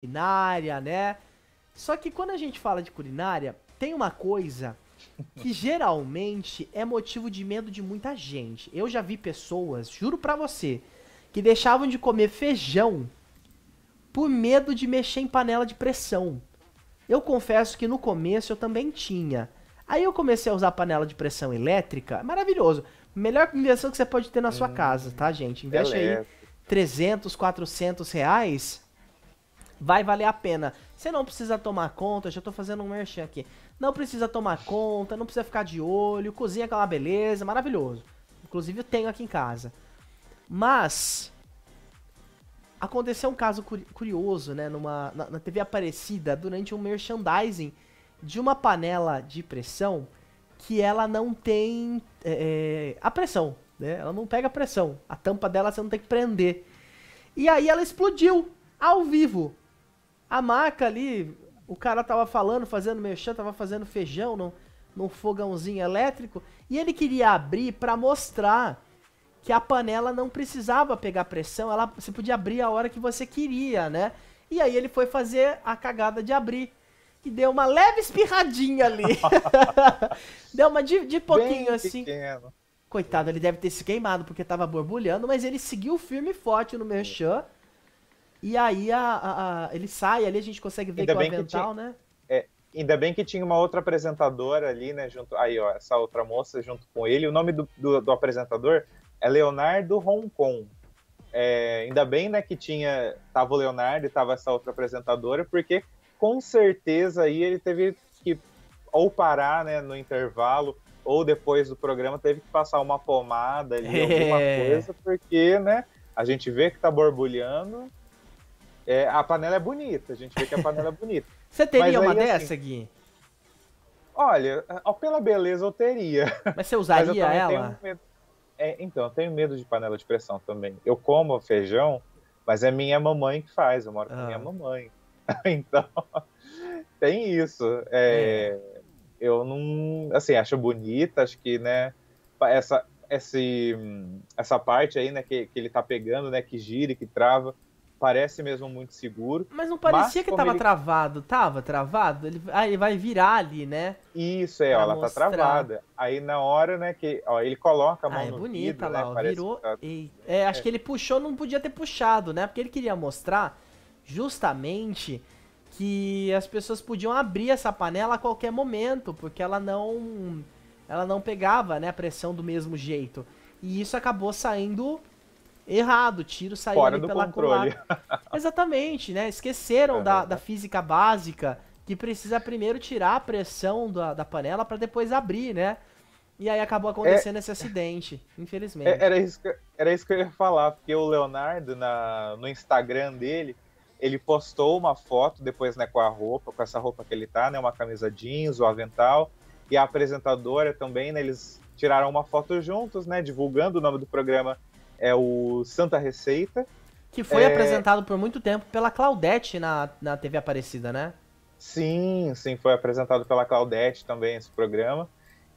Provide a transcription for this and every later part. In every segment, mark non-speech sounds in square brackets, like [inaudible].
culinária, né? Só que quando a gente fala de culinária, tem uma coisa que [laughs] geralmente é motivo de medo de muita gente. Eu já vi pessoas, juro pra você, que deixavam de comer feijão por medo de mexer em panela de pressão. Eu confesso que no começo eu também tinha. Aí eu comecei a usar panela de pressão elétrica, é maravilhoso. Melhor invenção que você pode ter na sua hum, casa, tá, gente? Investe aí 300, 400 reais vai valer a pena. Você não precisa tomar conta, já tô fazendo um merchan aqui. Não precisa tomar conta, não precisa ficar de olho, cozinha com é uma beleza, maravilhoso. Inclusive eu tenho aqui em casa. Mas aconteceu um caso curioso, né, numa na, na TV Aparecida durante um merchandising de uma panela de pressão que ela não tem é, é, a pressão, né? Ela não pega a pressão. A tampa dela você não tem que prender. E aí ela explodiu ao vivo. A maca ali, o cara tava falando, fazendo mexendo, tava fazendo feijão num, num fogãozinho elétrico, e ele queria abrir para mostrar que a panela não precisava pegar pressão, ela você podia abrir a hora que você queria, né? E aí ele foi fazer a cagada de abrir. E deu uma leve espirradinha ali. [laughs] deu uma de, de pouquinho Bem assim. Pequeno. Coitado, ele deve ter se queimado porque tava borbulhando, mas ele seguiu firme e forte no merchan. É e aí a, a, a, ele sai, ali a gente consegue ver ainda que o avental, tinha, né? É, ainda bem que tinha uma outra apresentadora ali, né? Junto, aí, ó, essa outra moça junto com ele. O nome do, do, do apresentador é Leonardo Roncon. É, ainda bem, né, que tinha. Tava o Leonardo e tava essa outra apresentadora, porque com certeza aí ele teve que ou parar, né, no intervalo, ou depois do programa teve que passar uma pomada ali, alguma [laughs] é. coisa, porque, né, a gente vê que tá borbulhando é, a panela é bonita, a gente vê que a panela é bonita. [laughs] Você teria uma assim, dessa, assim, Gui? Olha, ó, pela beleza eu teria. Mas você [laughs] usaria Mas ela? É, então, eu tenho medo de panela de pressão também. Eu como feijão, mas é minha mamãe que faz, eu moro ah. com minha mamãe. [laughs] então, tem isso. É, é. Eu não. Assim, acho bonita, acho que, né? Essa, esse, hum, essa parte aí, né, que, que ele tá pegando, né, que gira e que trava parece mesmo muito seguro. Mas não parecia mas, que tava ele... travado, tava travado? Ele... Ah, ele vai virar ali, né? Isso, é, ó, ela tá mostrar. tá travada. Aí na hora, né, que ó, ele coloca a ah, mão ah, é no bonita vidro, né, lá, né, ó, virou. Tá é, acho é. que ele puxou, não podia ter puxado, né? Porque ele queria mostrar justamente que as pessoas podiam abrir essa panela a qualquer momento, porque ela não ela não pegava, né, a pressão do mesmo jeito. E isso acabou saindo errado, o tiro saiu Fora ali pela colada. [laughs] Exatamente, né? Esqueceram uhum. da, da física básica que precisa primeiro tirar a pressão da, da panela para depois abrir, né? E aí acabou é, acontecendo é, esse acidente, infelizmente. É, era isso, que, era isso que eu ia falar, porque o Leonardo, na, no Instagram dele, ele postou uma foto depois, né, com a roupa, com essa roupa que ele tá, né, uma camisa jeans, o avental, e a apresentadora também, né, eles tiraram uma foto juntos, né, divulgando o nome do programa é o Santa Receita. Que foi é... apresentado por muito tempo pela Claudete na, na TV Aparecida, né? Sim, sim, foi apresentado pela Claudete também esse programa.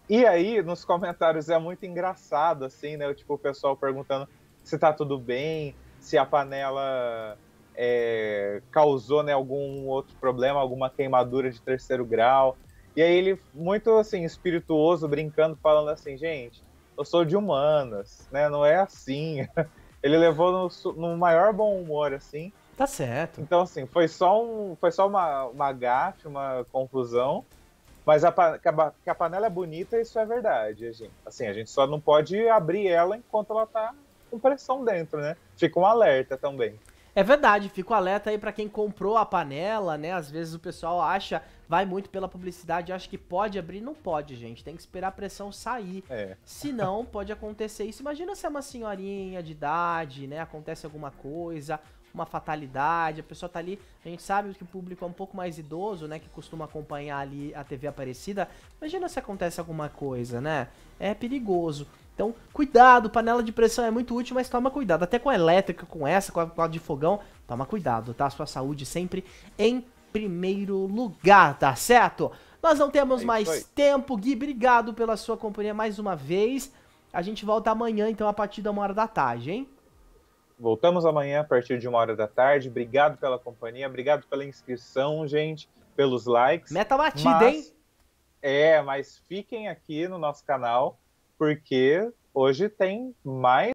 E aí, nos comentários é muito engraçado, assim, né? Tipo, o pessoal perguntando se tá tudo bem, se a panela é, causou né, algum outro problema, alguma queimadura de terceiro grau. E aí ele, muito assim, espirituoso, brincando, falando assim, gente, eu sou de humanas, né? Não é assim. [laughs] Ele levou no, no maior bom humor, assim. Tá certo. Então, assim, foi só, um, foi só uma, uma gafe, uma confusão. Mas a, que, a, que a panela é bonita, isso é verdade, gente. Assim. assim, a gente só não pode abrir ela enquanto ela tá com pressão dentro, né? Fica um alerta também. É verdade, fica o um alerta aí para quem comprou a panela, né? Às vezes o pessoal acha vai muito pela publicidade, acho que pode abrir, não pode, gente. Tem que esperar a pressão sair. É. não, pode acontecer isso. Imagina se é uma senhorinha de idade, né? Acontece alguma coisa, uma fatalidade, a pessoa tá ali, a gente sabe que o público é um pouco mais idoso, né, que costuma acompanhar ali a TV Aparecida. Imagina se acontece alguma coisa, né? É perigoso. Então, cuidado, panela de pressão é muito útil, mas toma cuidado, até com a elétrica, com essa, com a, com a de fogão, toma cuidado, tá? sua saúde sempre em primeiro lugar, tá certo? Nós não temos é mais aí. tempo, Gui. Obrigado pela sua companhia mais uma vez. A gente volta amanhã, então, a partir da uma hora da tarde, hein? Voltamos amanhã a partir de uma hora da tarde. Obrigado pela companhia, obrigado pela inscrição, gente, pelos likes. Meta batida, mas, hein? É, mas fiquem aqui no nosso canal, porque hoje tem mais.